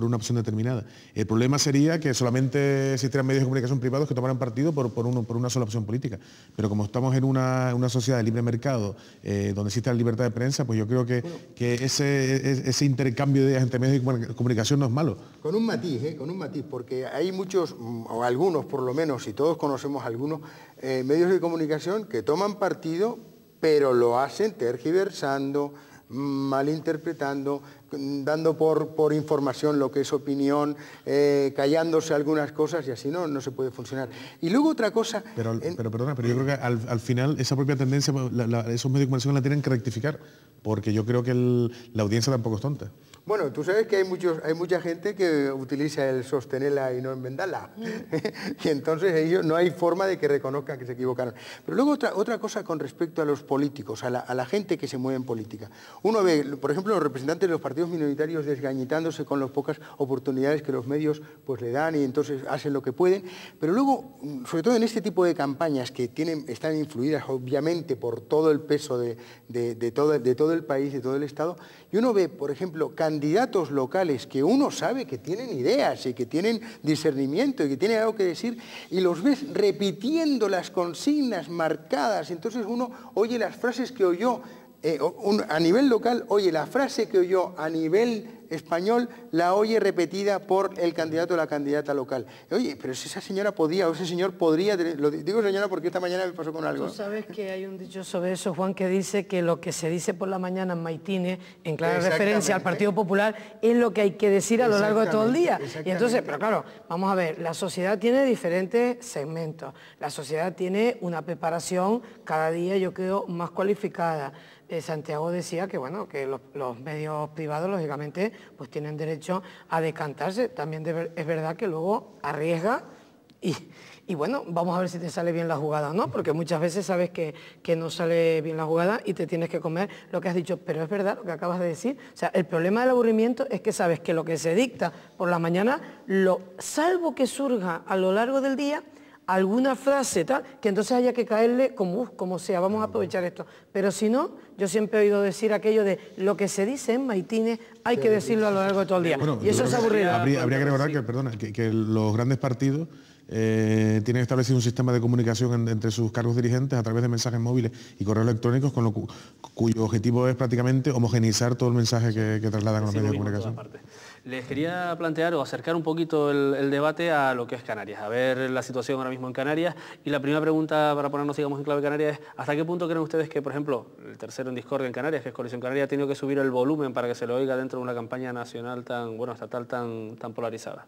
una opción determinada. El problema sería que solamente existieran medios de comunicación privados que tomaran partido por, por uno, una sola opción política. Pero como estamos en una, sociedad de libre mercado, eh, donde existe la libertad de prensa, pues yo creo que, que ese, e-, e-, ese, intercambio de ideas entre medios de comunicación no es malo. Con un matiz, eh, con un matiz, porque hay muchos, mm, o algunos por lo menos, y todos conocemos algunos, eh, medios de comunicación que toman partido pero lo hacen tergiversando, malinterpretando, dando por, información lo que es opinión, eh, callándose algunas cosas y así no, no se puede funcionar. Y luego otra cosa... Pero, perdona, pero yo creo que al, final esa propia tendencia, esos medios de comunicación la tienen que rectificar, porque yo creo que la audiencia tampoco es tonta. Bueno, tú sabes que hay, muchos, hay mucha gente que utiliza el sostenerla y no enmendarla. Mm. y entonces ellos no hay forma de que reconozcan que se equivocaron. Pero luego otra, otra cosa con respecto a los políticos, a la, gente que se mueve en política. Uno ve, por ejemplo, los representantes de los partidos minoritarios desgañitándose con las pocas oportunidades que los medios pues, le dan y entonces hacen lo que pueden. Pero luego, sobre todo en este tipo de campañas que tienen, están influidas obviamente por todo el peso de, todo, de todo el país, de todo el Estado, y uno ve, por ejemplo, candidatos candidatos locales que uno sabe que tienen ideas y que tienen discernimiento y que tienen algo que decir y los ves repitiendo las consignas marcadas, entonces uno oye las frases que oyó eh, a nivel local, oye, la frase que oyó a nivel español la oye repetida por el candidato o la candidata local. Oye, pero si esa señora podía o ese señor podría... Lo digo señora porque esta mañana me pasó con algo. Tú sabes que hay un dicho sobre eso, Juan, que dice que lo que se dice por la mañana en Maitine, en clara referencia al Partido Popular, es lo que hay que decir a lo largo de todo el día. Y entonces, pero claro, vamos a ver, la sociedad tiene diferentes segmentos. La sociedad tiene una preparación cada día, yo creo, más cualificada. Eh, Santiago decía que bueno que los, medios privados lógicamente pues tienen derecho a decantarse. También es verdad que luego arriesga y, bueno, vamos a ver si te sale bien la jugada o no, porque muchas veces sabes que, que, no sale bien la jugada y te tienes que comer lo que has dicho, pero es verdad lo que acabas de decir. O sea, el problema del aburrimiento es que sabes que lo que se dicta por la mañana, lo, salvo que surja a lo largo del día, alguna frase tal, que entonces haya que caerle como, como sea, vamos a aprovechar esto. Pero si no, yo siempre he oído decir aquello de lo que se dice en Maitines hay que decirlo a lo largo de todo el día. y eso es aburrido. Habría, que recordar que, perdona, que, los grandes partidos eh, tienen establecido un sistema de comunicación entre sus cargos dirigentes a través de mensajes móviles y correos electrónicos, con lo cuyo objetivo es prácticamente homogenizar todo el mensaje que, trasladan los medios de comunicación. Les quería plantear o acercar un poquito el, debate a lo que es Canarias, a ver la situación ahora mismo en Canarias. Y la primera pregunta para ponernos, digamos, en clave Canarias es, ¿hasta qué punto creen ustedes que, por ejemplo, el tercero en discordia en Canarias, que es Coalición Canaria, ha tenido que subir el volumen para que se lo oiga dentro de una campaña nacional tan, bueno, estatal tan, tan polarizada?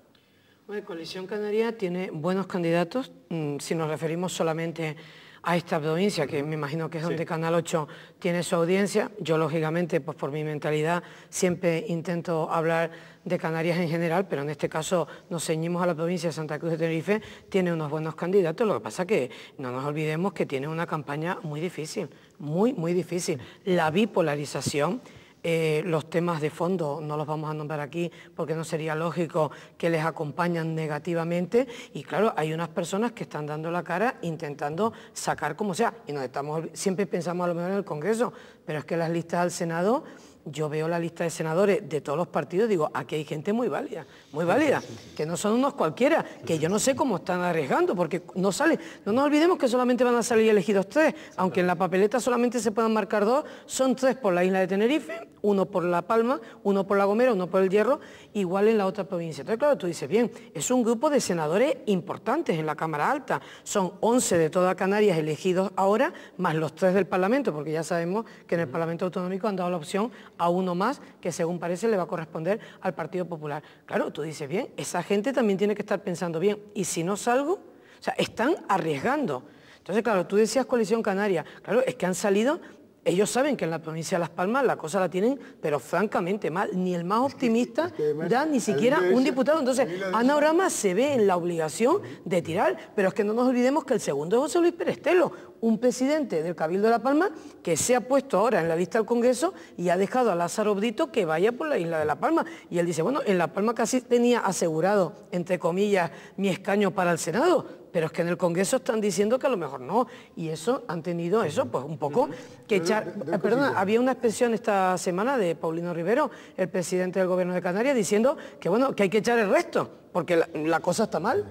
Bueno, Coalición Canaria tiene buenos candidatos, mm, si nos referimos solamente a esta provincia, que me imagino que es donde Canal 8 tiene su audiencia. Yo, lógicamente, pues por mi mentalidad, siempre intento hablar de Canarias en general, pero en este caso nos ceñimos a la provincia de Santa Cruz de Tenerife, tiene unos buenos candidatos, lo que pasa que no nos olvidemos que tiene una campaña muy difícil, muy, muy difícil. La bipolarización eh, los temas de fondo no los vamos a nombrar aquí porque no sería lógico que les acompañan negativamente y claro, hay unas personas que están dando la cara intentando sacar como sea y nos estamos, siempre pensamos a lo mejor en el Congreso, pero es que las listas al Senado yo veo la lista de senadores de todos los partidos, digo, aquí hay gente muy válida, muy válida, que no son unos cualquiera, que yo no sé cómo están arriesgando, porque no sale, no nos olvidemos que solamente van a salir elegidos tres, aunque en la papeleta solamente se puedan marcar dos, son tres por la isla de Tenerife, uno por La Palma, uno por La Gomera, uno por El Hierro, igual en la otra provincia. Entonces, claro, tú dices, bien, es un grupo de senadores importantes en la Cámara Alta, son 11 de toda Canarias elegidos ahora, más los tres del Parlamento, porque ya sabemos que en el Parlamento Autonómico han dado la opción a uno más que según parece le va a corresponder al Partido Popular. Claro, tú dices, bien, esa gente también tiene que estar pensando bien. Y si no salgo, o sea, están arriesgando. Entonces, claro, tú decías coalición canaria. Claro, es que han salido ellos saben que en la provincia de Las Palmas la cosa la tienen, pero francamente mal. Ni el más optimista da ni siquiera un diputado. Entonces, Ana Orama se ve en la obligación de tirar, pero es que no nos olvidemos que el segundo es José Luis Perestelo, un presidente del Cabildo de La Palma que se ha puesto ahora en la lista del Congreso y ha dejado a Lázaro Obdito que vaya por la isla de La Palma. Y él dice, bueno, en La Palma casi tenía asegurado, entre comillas, mi escaño para el Senado pero es que en el Congreso están diciendo que a lo mejor no. Y eso han tenido eso, pues un poco que echar. Perdón, había una expresión esta semana de Paulino Rivero, el presidente del gobierno de Canarias, diciendo que bueno, que hay que echar el resto, porque la, cosa está mal.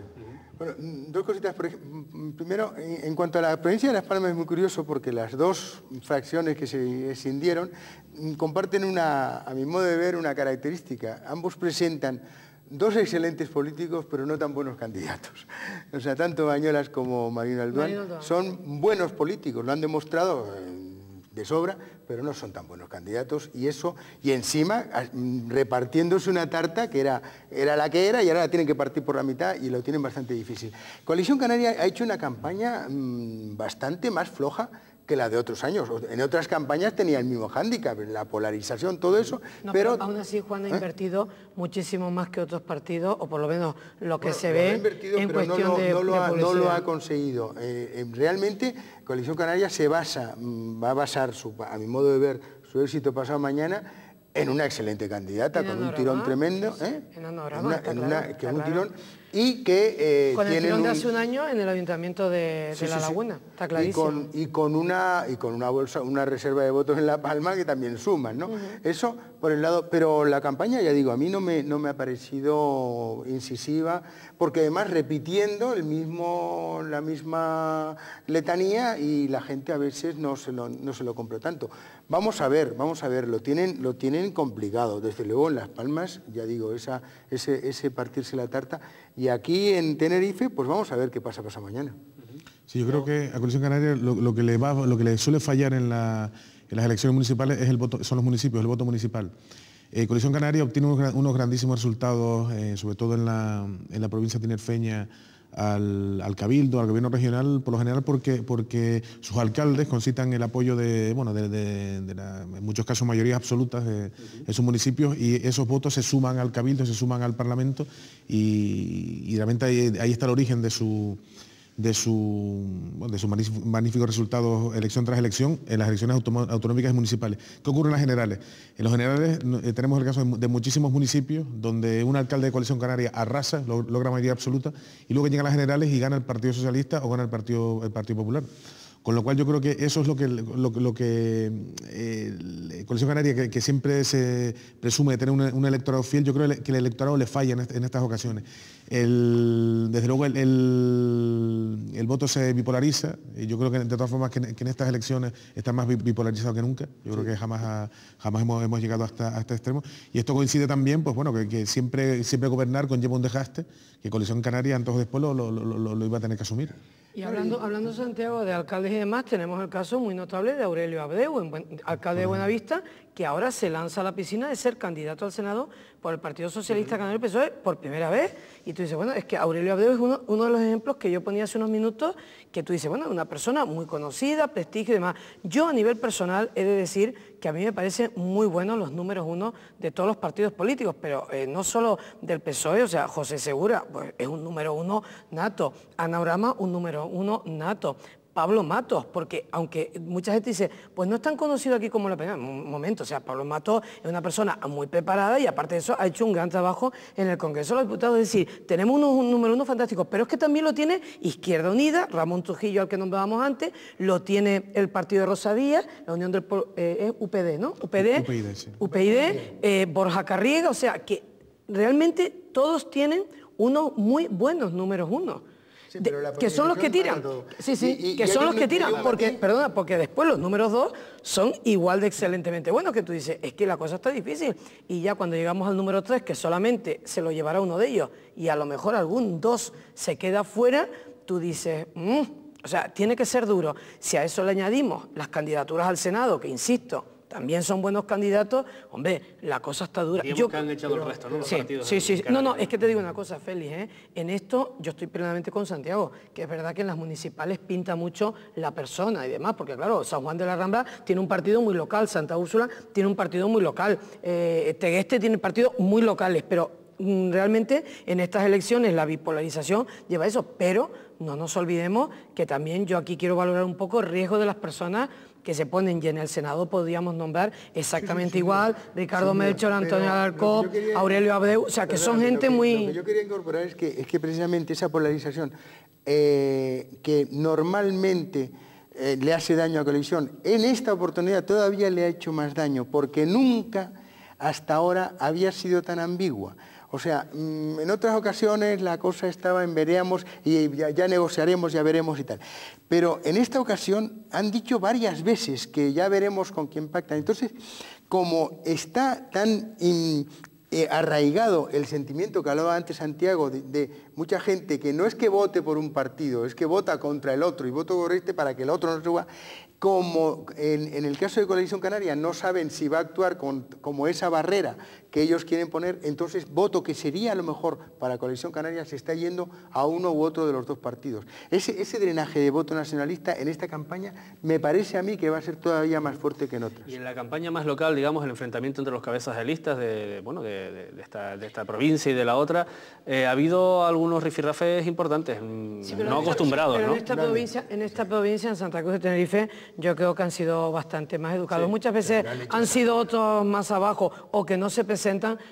Bueno, mm, dos cositas. Mm, mm, primero, en cuanto a la provincia de Las Palmas es muy curioso porque las dos fracciones que se escindieron comparten una, a mi modo de ver, una característica. Ambos presentan dos excelentes políticos, pero no tan buenos candidatos. O sea, tanto Bañolas como Marino Alduán son buenos políticos, lo han demostrado eh, de sobra, pero no son tan buenos candidatos y eso, y encima repartiéndose una tarta que era, era la que era y ahora la tienen que partir por la mitad y lo tienen bastante difícil. Coalición Canaria ha hecho una campaña mm, bastante más floja que la de otros años. En otras campañas tenía el mismo hándicap, la polarización, todo eso. No, pero, aún así Juan ha ¿Eh? invertido muchísimo más que otros partidos, o por lo menos lo que se ve en cuestión de, no lo, ha, conseguido. Eh, eh, realmente Coalición Canaria se basa, mm, va a basar, su, a mi modo de ver, su éxito pasado mañana en una excelente candidata, con un tirón tremendo. En, que un tirón y que eh, con el tienen hace un año en el ayuntamiento de, la Laguna, está clarísimo. Y con, una y con una bolsa, una reserva de votos en la Palma que también suman, ¿no? Eso por el lado, pero la campaña ya digo a mí no me no me ha parecido incisiva porque además repitiendo el mismo la misma letanía y la gente a veces no se lo no se lo compró tanto. Vamos a ver, vamos a ver, lo tienen lo tienen complicado desde luego en las Palmas ya digo esa ese ese partirse la tarta. Y aquí en Tenerife, pues vamos a ver qué pasa pasado mañana. Sí, yo creo que a Coalición Canaria lo, que, le va, lo que suele fallar en, las elecciones municipales el son los municipios, el voto municipal. Eh, Coalición Canaria obtiene unos, grandísimos resultados, eh, sobre todo en la, en la provincia tinerfeña, al, Cabildo, al Gobierno regional, por lo general porque, porque sus alcaldes concitan el apoyo de, bueno, en muchos casos mayorías absolutas de, sus municipios y esos votos se suman al Cabildo, se suman al Parlamento y, realmente ahí, está el origen de su, de su, de sus magníficos resultados elección tras elección en las elecciones autonómicas y municipales. ¿Qué ocurre en las generales? En los generales eh, tenemos el caso de, muchísimos municipios donde un alcalde de coalición canaria arrasa, logra mayoría absoluta, y luego llega a las generales y gana el Partido Socialista o gana el Partido, el Partido Popular. Con lo cual yo creo que eso es lo que, lo, eh, Coalición Canaria, que, siempre se presume de tener un, electorado fiel, yo creo que el electorado le falla en, estas ocasiones. desde luego el, voto se bipolariza, y yo creo que de todas formas que en, estas elecciones está más bipolarizado que nunca, yo creo que jamás, jamás hemos, llegado hasta, este extremo. Y esto coincide también, pues bueno, que, siempre, siempre gobernar con un desgaste, que Coalición Canaria antes o después lo iba a tener que asumir. Y hablando, hablando Santiago de alcaldes y demás, tenemos el caso muy notable de Aurelio Abreu, alcalde de Buenavista, que ahora se lanza a la piscina de ser candidato al Senado por el Partido Socialista Canario PSOE por primera vez. Y tú dices, bueno, es que Aurelio Abreu es uno, de los ejemplos que yo ponía hace unos minutos, que tú dices, bueno, una persona muy conocida, prestigio y demás. Yo a nivel personal he de decir que a mí me parecen muy buenos los números uno de todos los partidos políticos, pero eh, no solo del PSOE, o sea, José Segura pues, es un número uno nato, Ana un número uno nato, Pablo Matos, porque aunque mucha gente dice, pues no es tan conocido aquí como la pena, un momento, o sea, Pablo Matos es una persona muy preparada y aparte de eso ha hecho un gran trabajo en el Congreso de los Diputados, es decir, tenemos un número uno fantástico, pero es que también lo tiene Izquierda Unida, Ramón Trujillo al que nos nombrábamos antes, lo tiene el Partido de Rosadía, la Unión del es eh, eh, UPD, ¿no? UPD, UPID, eh, Borja Carriega, o sea, que realmente todos tienen unos muy buenos números uno que son los que tiran. Sí, sí, que son los que tiran. Porque, perdona, porque después los números dos son igual de excelentemente buenos que tú dices, es que la cosa está difícil. Y ya cuando llegamos al número tres, que solamente se lo llevará uno de ellos y a lo mejor algún dos se queda fuera, tú dices, mm, o sea, tiene que ser duro. Si a eso le añadimos las candidaturas al Senado, que insisto, también son buenos candidatos, hombre, la cosa está dura. Yo, que han echado el resto, ¿no? sí, sí, No, no, es que te digo una cosa, Félix, ¿eh? en esto yo estoy plenamente con Santiago, que es verdad que en las municipales pinta mucho la persona y demás, porque claro, San Juan de la Rambla tiene un partido muy local, Santa Úrsula tiene un partido muy local, eh, Tegueste tiene partidos muy locales, pero mm, realmente en estas elecciones la bipolarización lleva a eso, pero no nos olvidemos que también yo aquí quiero valorar un poco el riesgo de las personas que se ponen y en el Senado podríamos nombrar exactamente igual, Ricardo Melchor, Antonio Alarcó, Aurelio Abreu, o sea que son gente muy... Lo que yo quería incorporar es que, precisamente esa polarización eh, que normalmente eh, le hace daño a coalición, en esta oportunidad todavía le ha hecho más daño, porque nunca hasta ahora había sido tan ambigua. O sea, mm, en otras ocasiones la cosa estaba en veremos y ya, negociaremos, ya veremos y tal. Pero en esta ocasión han dicho varias veces que ya veremos con quién pactan. Entonces, como está tan eh, arraigado el sentimiento que hablaba antes Santiago de, mucha gente que no es que vote por un partido, es que vota contra el otro y voto por este para que el otro no suba, como en, el caso de Coalición Canaria no saben si va a actuar como esa barrera que ellos quieren poner, entonces voto que sería a lo mejor para la coalición canaria se está yendo a uno u otro de los dos partidos. Ese, ese drenaje de voto nacionalista en esta campaña me parece a mí que va a ser todavía más fuerte que en otras. Y en la campaña más local, digamos, el enfrentamiento entre los cabezas de listas de, bueno, de, esta, provincia y de la otra, eh, ha habido algunos rifirrafes importantes, no mm, acostumbrados. ¿no? En, esta provincia, en esta provincia, en Santa Cruz de Tenerife, yo creo que han sido bastante más educados. Muchas veces han sido otros más abajo o que no se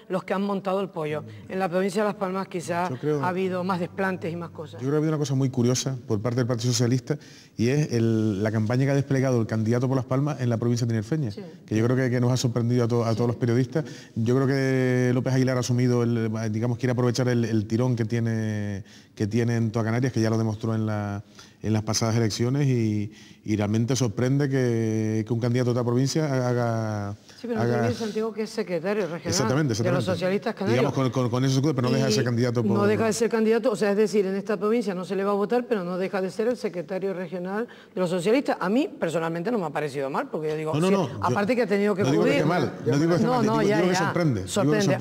los que han montado el pollo. En la provincia de Las Palmas quizás ha habido más desplantes y más cosas. Yo creo que ha habido una cosa muy curiosa por parte del Partido Socialista y es la campaña que ha desplegado el candidato por Las Palmas en la provincia de Tinerfeña, que yo creo que, nos ha sorprendido a, todos los periodistas. Yo creo que López Aguilar ha asumido, el, digamos, quiere aprovechar el, tirón que tiene, que tiene en toda Canarias, que ya lo demostró en la en las pasadas elecciones y, realmente sorprende que, que, un candidato de la provincia haga, Sí, pero Santiago que es secretario regional de los socialistas canarios. Digamos con, con, eso, pero no deja de ser candidato. No deja de ser candidato, o sea, es decir, en esta provincia no se le va a votar, pero no deja de ser el secretario regional de los socialistas. A mí, personalmente, no me ha parecido mal, porque yo digo, aparte que ha tenido que no cubrir... Digo no ya, sorprende.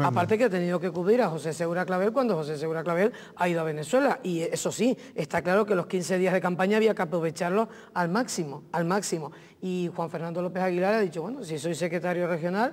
aparte que ha tenido que cubrir a José Segura Clavel cuando José Segura Clavel ha ido a Venezuela. Y eso sí, está claro que los 15 días de campaña había que aprovecharlo al máximo, al máximo. Y Juan Fernando López Aguilar ha dicho, bueno, si soy secretario regional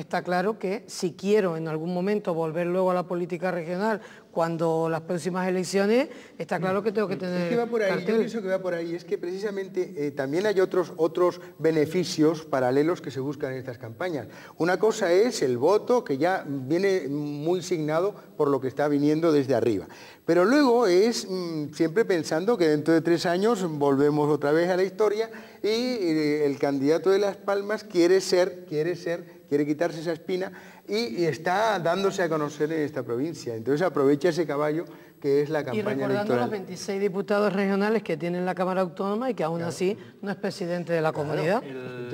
está claro que si quiero en algún momento volver luego a la política regional cuando las próximas elecciones, está claro que tengo que mm. tener... Es que va por ahí, que va por ahí. Es que precisamente eh, también hay otros, otros beneficios paralelos que se buscan en estas campañas. Una cosa es el voto, que ya viene muy signado por lo que está viniendo desde arriba. Pero luego es mm, siempre pensando que dentro de tres años volvemos otra vez a la historia y eh, el candidato de Las Palmas quiere ser, quiere ser quiere quitarse esa espina y está dándose a conocer en esta provincia. Entonces aprovecha ese caballo que es la campaña electoral. Y recordando los 26 diputados regionales que tienen la Cámara Autónoma y que aún así no es presidente de la comunidad.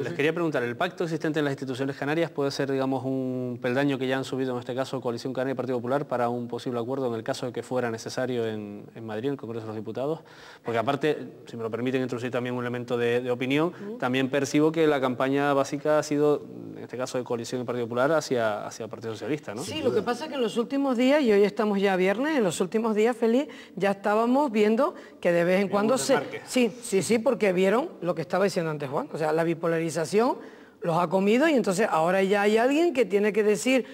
les quería preguntar, ¿el pacto existente en las instituciones canarias puede ser, digamos, un peldaño que ya han subido en este caso Coalición Canaria y Partido Popular para un posible acuerdo en el caso de que fuera necesario en, Madrid, el Congreso de los Diputados? Porque aparte, si me lo permiten introducir también un elemento de, opinión, también percibo que la campaña básica ha sido, en este caso de Coalición y Partido Popular, hacia hacia, el Partido Socialista, ¿no? Sí, lo que pasa es que en los últimos días, y hoy estamos ya viernes, en los últimos días, Feliz, ya estábamos viendo que de vez en cuando se... Sí, sí, sí, porque vieron lo que estaba diciendo antes Juan, o sea, la bipolarización los ha comido y entonces ahora ya hay alguien que tiene que decir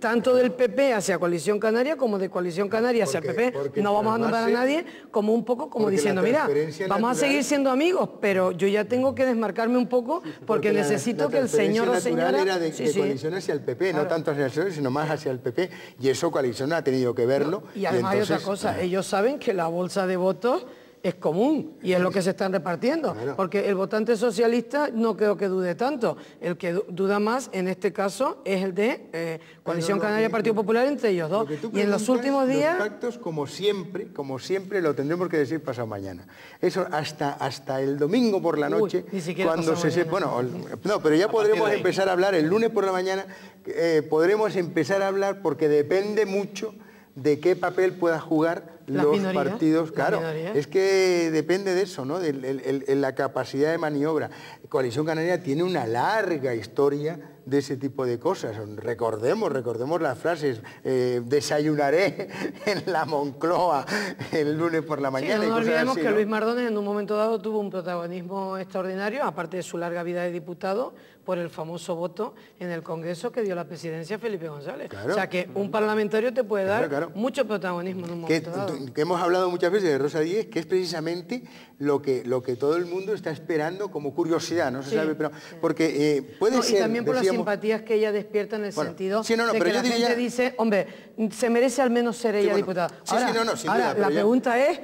tanto del PP hacia Coalición Canaria como de Coalición Canaria hacia el PP. no vamos a nombrar a nadie eh, como un poco como diciendo, mira, vamos a seguir siendo amigos, pero yo ya tengo que desmarcarme un poco porque, necesito que el señor o señora... de, hacia el PP, no tanto hacia el señor, sino más hacia el PP y eso coalición ha tenido que verlo. y además hay otra cosa, ellos saben que la bolsa de votos es común y es lo que se están repartiendo. Porque el votante socialista no creo que dude tanto. El que duda más en este caso es el de eh, Coalición Canaria Partido Popular entre ellos dos. Y en los últimos días... Los pactos, como siempre, como siempre lo tendremos que decir pasado mañana. Eso hasta, hasta el domingo por la noche, cuando se, sepa. Bueno, no, pero ya podremos empezar a hablar el lunes por la mañana, eh, podremos empezar a hablar porque depende mucho de qué papel puedan jugar los partidos. Claro, es que depende de eso, ¿no? De, la capacidad de maniobra. Coalición Canaria tiene una larga historia de ese tipo de cosas. Recordemos, recordemos las frases, eh, desayunaré en la Moncloa el lunes por la mañana. no, olvidemos que Luis Mardones en un momento dado tuvo un protagonismo extraordinario, aparte de su larga vida de diputado, por el famoso voto en el Congreso que dio la presidencia Felipe González. O sea que un parlamentario te puede dar mucho protagonismo en un momento dado. que hemos hablado muchas veces de Rosa Díez, que es precisamente lo que, lo que todo el mundo está esperando como curiosidad, no se sabe, pero porque eh, puede ser... Y también por las simpatías que ella despierta en el sentido de que la gente dice, hombre, se merece al menos ser ella bueno, diputada. ahora, ahora la pregunta es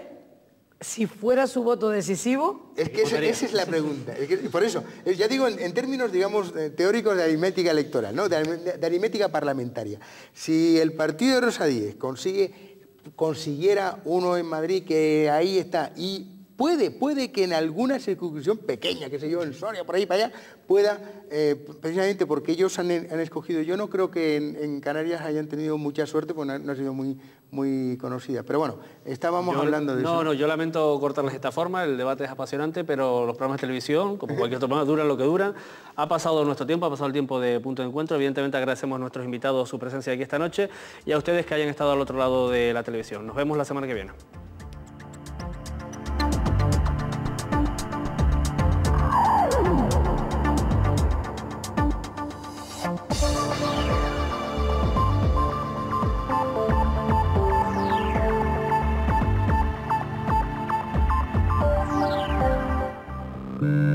si fuera su voto decisivo? Es que esa, es la pregunta. por eso, eh, ya digo, en, términos, digamos, eh, teóricos de aritmética electoral, de, aritmética parlamentaria, si el partido de Rosa consigue, consiguiera uno en Madrid, que ahí está, y Puede, puede que en alguna circunscripción pequeña, que sé yo, en Soria, por ahí para allá, pueda, eh, precisamente porque ellos han, escogido, yo no creo que en, Canarias hayan tenido mucha suerte, porque no, ha sido muy, muy conocida. Pero bueno, estábamos hablando de no, eso. No, no, yo lamento cortarles esta forma, el debate es apasionante, pero los programas de televisión, como cualquier otro programa, duran lo que duran. Ha pasado nuestro tiempo, ha pasado el tiempo de punto de encuentro. Evidentemente agradecemos a nuestros invitados su presencia aquí esta noche y a ustedes que hayan estado al otro lado de la televisión. Nos vemos la semana que viene. Mm. you.